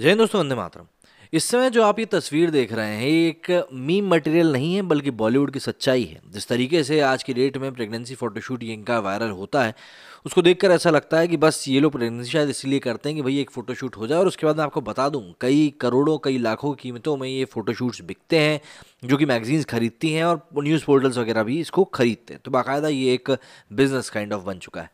जय दोस्तों वंदे मातरम इस समय जो आप ये तस्वीर देख रहे हैं ये एक मीम मटेरियल नहीं है बल्कि बॉलीवुड की सच्चाई है जिस तरीके से आज की डेट में प्रेगनेंसी फ़ोटोशूट ये इनका वायरल होता है उसको देखकर ऐसा लगता है कि बस ये लोग प्रेगनेंसी शायद इसलिए करते हैं कि भाई एक फ़ोटोशूट हो जाए और उसके बाद मैं आपको बता दूँ कई करोड़ों कई लाखों कीमतों में ये फ़ोटोशूट्स बिकते हैं जो कि मैगजीन्स खरीदती हैं और न्यूज़ पोर्टल्स वगैरह भी इसको खरीदते हैं तो बाकायदा ये एक बिज़नेस काइंड ऑफ बन चुका है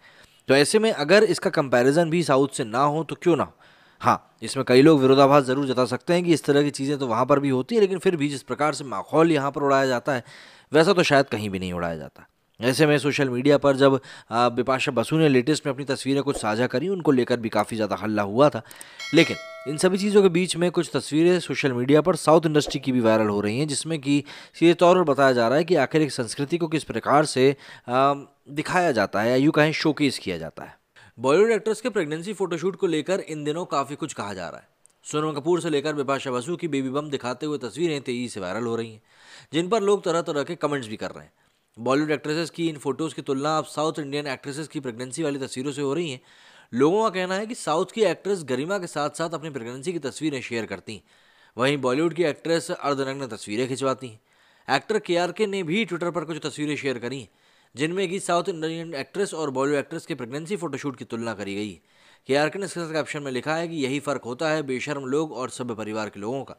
तो ऐसे में अगर इसका कंपैरिजन भी साउथ से ना हो तो क्यों ना हो हाँ इसमें कई लोग विरोधाभास ज़रूर जता सकते हैं कि इस तरह की चीज़ें तो वहाँ पर भी होती हैं लेकिन फिर भी जिस प्रकार से माहौल यहाँ पर उड़ाया जाता है वैसा तो शायद कहीं भी नहीं उड़ाया जाता ऐसे में सोशल मीडिया पर जब बिपाशा बसु ने लेटेस्ट में अपनी तस्वीरें कुछ साझा करी उनको लेकर भी काफ़ी ज़्यादा हल्ला हुआ था लेकिन इन सभी चीज़ों के बीच में कुछ तस्वीरें सोशल मीडिया पर साउथ इंडस्ट्री की भी वायरल हो रही हैं जिसमें कि सीधे तौर पर बताया जा रहा है कि आखिर एक संस्कृति को किस प्रकार से दिखाया जाता है या यूँ कहें शोकेस किया जाता है बॉलीवुड एक्ट्रेस के प्रेगनेंसी फोटोशूट को लेकर इन दिनों काफ़ी कुछ कहा जा रहा है सोनम कपूर से लेकर बिपाशा बसु की बेबी बम दिखाते हुए तस्वीरें तेजी से वायरल हो रही हैं जिन पर लोग तरह तरह के कमेंट्स भी कर रहे हैं बॉलीवुड एक्ट्रेसेस की इन फोटोज़ की तुलना अब साउथ इंडियन एक्ट्रेसेस की प्रेगनेंसी वाली तस्वीरों से हो रही हैं लोगों का कहना है कि साउथ की एक्ट्रेस गरिमा के साथ साथ अपनी प्रेगनेंसी की तस्वीरें शेयर करती हैं वहीं बॉलीवुड की एक्ट्रेस अर्धनग्न तस्वीरें खिंचवाती हैं एक्टर के आर के ने भी ट्विटर पर कुछ तस्वीरें शेयर करी हैं जिनमें कि साउथ इंडियन एक्ट्रेस और बॉलीवुड एक्ट्रेस के प्रेगनेंसी फोटोशूट की तुलना करी गई के आर के ने इसके कैप्शन में लिखा है कि यही फ़र्क होता है बेशर्म लोग और सभ्य परिवार के लोगों का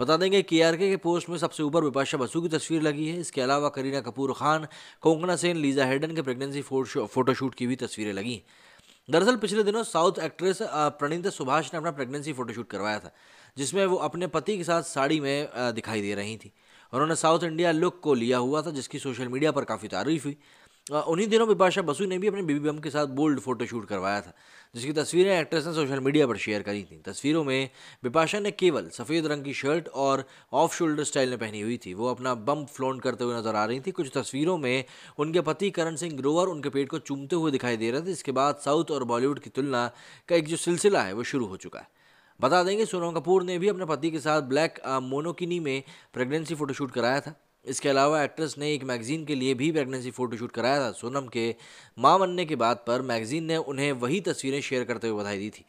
बता देंगे के आर के पोस्ट में सबसे ऊपर विपाशा बसु की तस्वीर लगी है इसके अलावा करीना कपूर खान कोंकणा सेन लीजा हेडन के प्रेगनेंसी फोटोशूट की भी तस्वीरें लगी दरअसल पिछले दिनों साउथ एक्ट्रेस प्रणीता सुभाष ने अपना प्रेगनेंसी फोटोशूट करवाया था जिसमें वो अपने पति के साथ साड़ी में दिखाई दे रही थी उन्होंने साउथ इंडिया लुक को लिया हुआ था जिसकी सोशल मीडिया पर काफ़ी तारीफ हुई उन्हीं दिनों बिपाशा बसु ने भी अपने बीबी बम के साथ बोल्ड फोटो शूट करवाया था जिसकी तस्वीरें एक्ट्रेस ने सोशल मीडिया पर शेयर करी थी तस्वीरों में बिपाशा ने केवल सफ़ेद रंग की शर्ट और ऑफ शोल्डर स्टाइल में पहनी हुई थी वो अपना बम फ्लोन करते हुए नजर आ रही थी कुछ तस्वीरों में उनके पति करण सिंह ग्रोवर उनके पेट को चूमते हुए दिखाई दे रहे थे इसके बाद साउथ और बॉलीवुड की तुलना का एक जो सिलसिला है वो शुरू हो चुका है बता देंगे सोनम कपूर ने भी अपने पति के साथ ब्लैक मोनोकिनी में प्रेगनेंसी फ़ोटोशूट कराया था इसके अलावा एक्ट्रेस ने एक मैगज़ीन के लिए भी प्रेगनेंसी फ़ोटोशूट कराया था सोनम के मां बनने के बाद पर मैगज़ीन ने उन्हें वही तस्वीरें शेयर करते हुए बधाई दी थी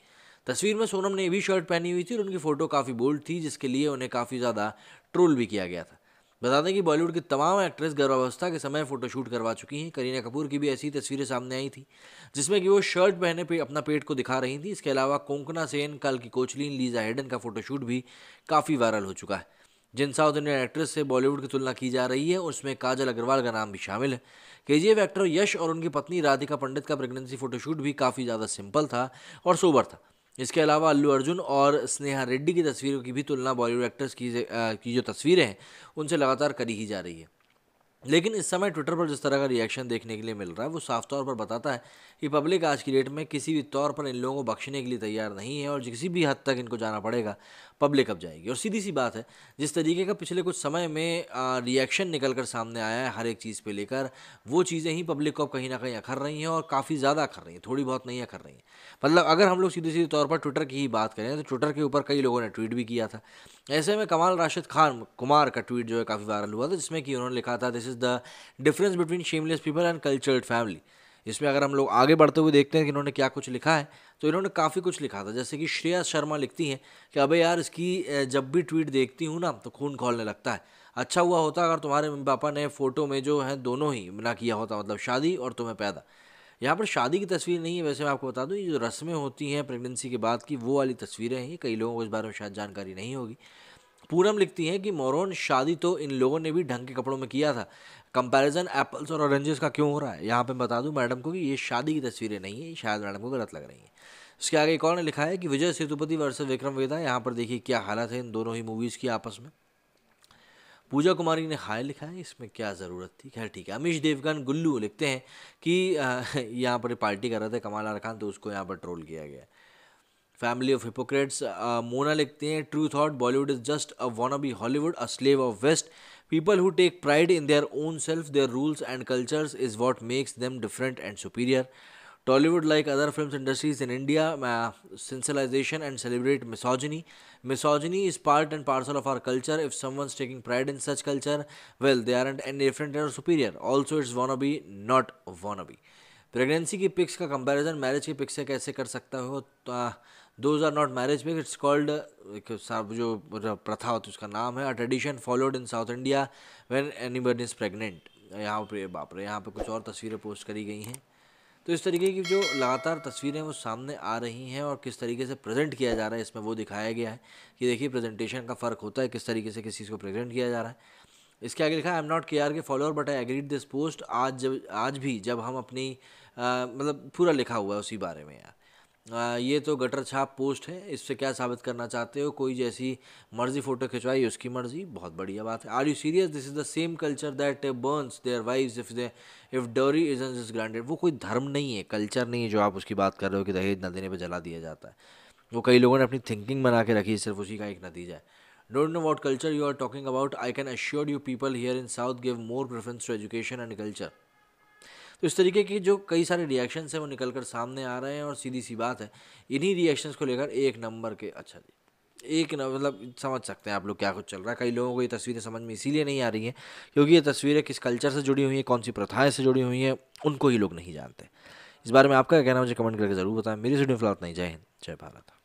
तस्वीर में सोनम ने भी शर्ट पहनी हुई थी और उनकी फ़ोटो काफ़ी बोल्ड थी जिसके लिए उन्हें काफ़ी ज़्यादा ट्रोल भी किया गया था बता दें कि बॉलीवुड की तमाम एक्ट्रेस गर्भावस्था के समय फोटोशूट करवा चुकी हैं करीना कपूर की भी ऐसी तस्वीरें सामने आई थी जिसमें कि वो शर्ट पहने पे अपना पेट को दिखा रही थी इसके अलावा कोंकना सेन कल की कोचलिन लीजा हेडन का फोटोशूट भी काफ़ी वायरल हो चुका है जिन साउथ इंडियन एक्ट्रेस से बॉलीवुड की तुलना की जा रही है उसमें काजल अग्रवाल का नाम भी शामिल है के जी एक्टर यश और उनकी पत्नी राधिका पंडित का प्रेगनेंसी फोटोशूट भी काफ़ी ज़्यादा सिंपल था और सोबर था इसके अलावा अल्लू अर्जुन और स्नेहा रेड्डी की तस्वीरों की भी तुलना बॉलीवुड एक्टर्स की की जो तस्वीरें हैं उनसे लगातार करी ही जा रही है लेकिन इस समय ट्विटर पर जिस तरह का रिएक्शन देखने के लिए मिल रहा है वो साफ तौर पर बताता है कि पब्लिक आज की डेट में किसी भी तौर पर इन लोगों को बख्शने के लिए तैयार नहीं है और किसी भी हद तक इनको जाना पड़ेगा पब्लिक अब जाएगी और सीधी सी बात है जिस तरीके का पिछले कुछ समय में रिएक्शन निकल कर सामने आया है हर एक चीज़ पर लेकर वो चीज़ें ही पब्लिक को अब कहीं ना कहीं अखर रही हैं और काफ़ी ज़्यादा अखर रही हैं थोड़ी बहुत नहीं अखर रही हैं मतलब अगर हम लोग सीधे सीधे तौर पर ट्विटर की ही बात करें तो ट्विटर के ऊपर कई लोगों ने ट्वीट भी किया था ऐसे में कमाल राशिद खान कुमार का ट्वीट जो है काफ़ी वायरल हुआ था जिसमें कि उन्होंने लिखा था this is the difference between shameless people and cultured family इसमें अगर हम लोग आगे बढ़ते हुए देखते हैं कि इन्होंने क्या कुछ लिखा है तो इन्होंने काफ़ी कुछ लिखा था जैसे कि श्रेया शर्मा लिखती हैं कि अबे यार इसकी जब भी ट्वीट देखती हूँ ना तो खून खोलने लगता है अच्छा हुआ होता अगर तुम्हारे मम्मी पापा ने फ़ोटो में जो है दोनों ही ना किया होता मतलब शादी और तुम्हें पैदा यहाँ पर शादी की तस्वीर नहीं है वैसे मैं आपको बता दूँ ये जो रस्में होती हैं प्रेगनेंसी के बाद की वो वाली तस्वीरें हैं कई लोगों को इस बारे में शायद जानकारी नहीं होगी पूनम लिखती हैं कि मोरोन शादी तो इन लोगों ने भी ढंग के कपड़ों में किया था कंपैरिजन एप्पल्स और ऑरेंजेस का क्यों हो रहा है यहाँ पे बता दूँ मैडम को कि ये शादी की तस्वीरें नहीं है शायद मैडम को गलत लग रही है उसके आगे एक और ने लिखा है कि विजय सेतुपति वर्ष विक्रम वेदा यहाँ पर देखिए क्या हालत है इन दोनों ही मूवीज़ की आपस में पूजा कुमारी ने हाय लिखा है इसमें क्या ज़रूरत थी खैर ठीक है अमीश देवगन गुल्लू लिखते हैं कि यहाँ पर पार्टी कर रहे थे कमाल आर खान तो उसको यहाँ पर ट्रोल किया गया फैमिली ऑफ हिपोक्रेट्स मोना लिखती हैं true Bollywood Bollywood is just a Hollywood, be Hollywood a slave of west people who take pride in their own self their rules and cultures is what makes them different and superior Tollywood, like other films industries in India, uh, sensationalization and celebrate misogyny. Misogyny is part and parcel of our culture. If someone's taking pride in such culture, well, they aren't any different or superior. Also, it's wannabe, not wannabe. Pregnancy की pics का comparison marriage की pics से कैसे कर सकता हो those are not marriage pic it's called जो प्रथा होती है उसका नाम है a tradition followed in South India when anybody is pregnant यहाँ पर बाप रहे यहाँ पर कुछ और तस्वीरें पोस्ट करी गई हैं तो इस तरीके की जो लगातार तस्वीरें वो सामने आ रही हैं और किस तरीके से प्रेजेंट किया जा रहा है इसमें वो दिखाया गया है कि देखिए प्रेजेंटेशन का फ़र्क होता है किस तरीके से किस चीज़ को प्रेजेंट किया जा रहा है इसके आगे लिखा I am not K R K follower but I agreed this post आज जब आज भी जब हम अपनी मतलब पूरा लिखा हुआ है उसी बारे में यार आ, ये तो गटर छाप पोस्ट है इससे क्या साबित करना चाहते हो कोई जैसी मर्जी फ़ोटो खिंचवाई उसकी मर्जी बहुत बढ़िया बात है are you serious this is the same culture that burns their wives if they if dowry is is granted वो कोई धर्म नहीं है कल्चर नहीं है जो आप उसकी बात कर रहे हो कि दहेज न देने पर जला दिया जाता है वो कई लोगों ने अपनी थिंकिंग बना के रखी है सिर्फ उसी का एक नतीजा है don't know what culture you are talking about I can assure you people here in South give more preference to education and culture तो इस तरीके की जो कई सारे रिएक्शन हैं वो निकल कर सामने आ रहे हैं और सीधी सी बात है इन्हीं रिएक्शंस को लेकर एक नंबर के अच्छा जी एक ना मतलब समझ सकते हैं आप लोग क्या कुछ चल रहा है कई लोगों को ये तस्वीरें समझ में इसीलिए नहीं आ रही हैं क्योंकि ये तस्वीरें किस कल्चर से जुड़ी हुई हैं कौन सी प्रथाएं से जुड़ी हुई हैं उनको ही लोग नहीं जानते इस बारे में आपका क्या कहना मुझे कमेंट करके ज़रूर बताएं मेरी वीडियो फिलहाल नहीं जय हिंद जय भारत